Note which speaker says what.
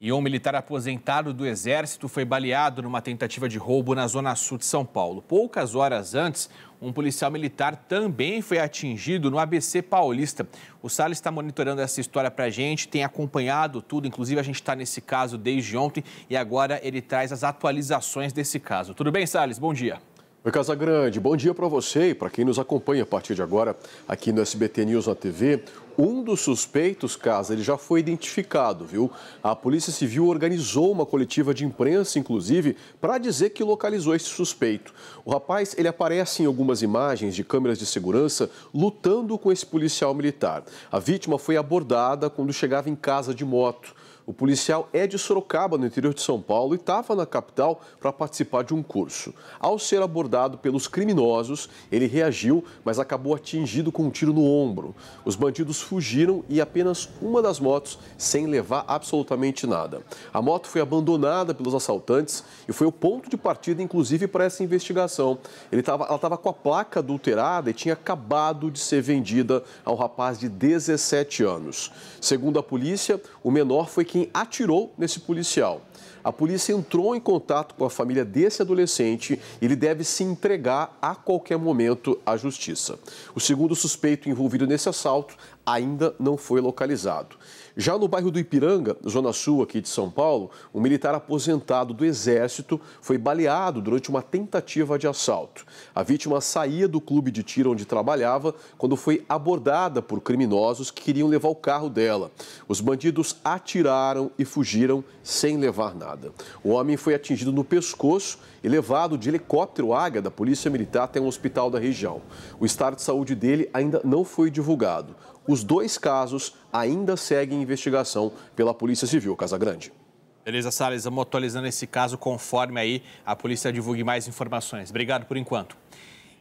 Speaker 1: E um militar aposentado do Exército foi baleado numa tentativa de roubo na zona sul de São Paulo. Poucas horas antes, um policial militar também foi atingido no ABC Paulista. O Salles está monitorando essa história para a gente, tem acompanhado tudo, inclusive a gente está nesse caso desde ontem e agora ele traz as atualizações desse caso. Tudo bem, Salles? Bom dia.
Speaker 2: Oi, Casa Grande, bom dia para você e para quem nos acompanha a partir de agora aqui no SBT News na TV. Um dos suspeitos, Casa, ele já foi identificado, viu? A Polícia Civil organizou uma coletiva de imprensa, inclusive, para dizer que localizou esse suspeito. O rapaz, ele aparece em algumas imagens de câmeras de segurança lutando com esse policial militar. A vítima foi abordada quando chegava em casa de moto. O policial é de Sorocaba, no interior de São Paulo, e estava na capital para participar de um curso. Ao ser abordado pelos criminosos, ele reagiu, mas acabou atingido com um tiro no ombro. Os bandidos fugiram e apenas uma das motos, sem levar absolutamente nada. A moto foi abandonada pelos assaltantes e foi o ponto de partida, inclusive, para essa investigação. Ele tava, ela estava com a placa adulterada e tinha acabado de ser vendida a um rapaz de 17 anos. Segundo a polícia, o menor foi quem quem atirou nesse policial. A polícia entrou em contato com a família desse adolescente e ele deve se entregar a qualquer momento à justiça. O segundo suspeito envolvido nesse assalto ainda não foi localizado. Já no bairro do Ipiranga, zona sul aqui de São Paulo, um militar aposentado do Exército foi baleado durante uma tentativa de assalto. A vítima saía do clube de tiro onde trabalhava quando foi abordada por criminosos que queriam levar o carro dela. Os bandidos atiraram e fugiram sem levar nada. O homem foi atingido no pescoço e levado de helicóptero Águia da Polícia Militar até um hospital da região. O estado de saúde dele ainda não foi divulgado. Os dois casos ainda seguem investigação pela Polícia Civil Casagrande.
Speaker 1: Beleza, Salles, vamos atualizando esse caso conforme aí a polícia divulgue mais informações. Obrigado por enquanto.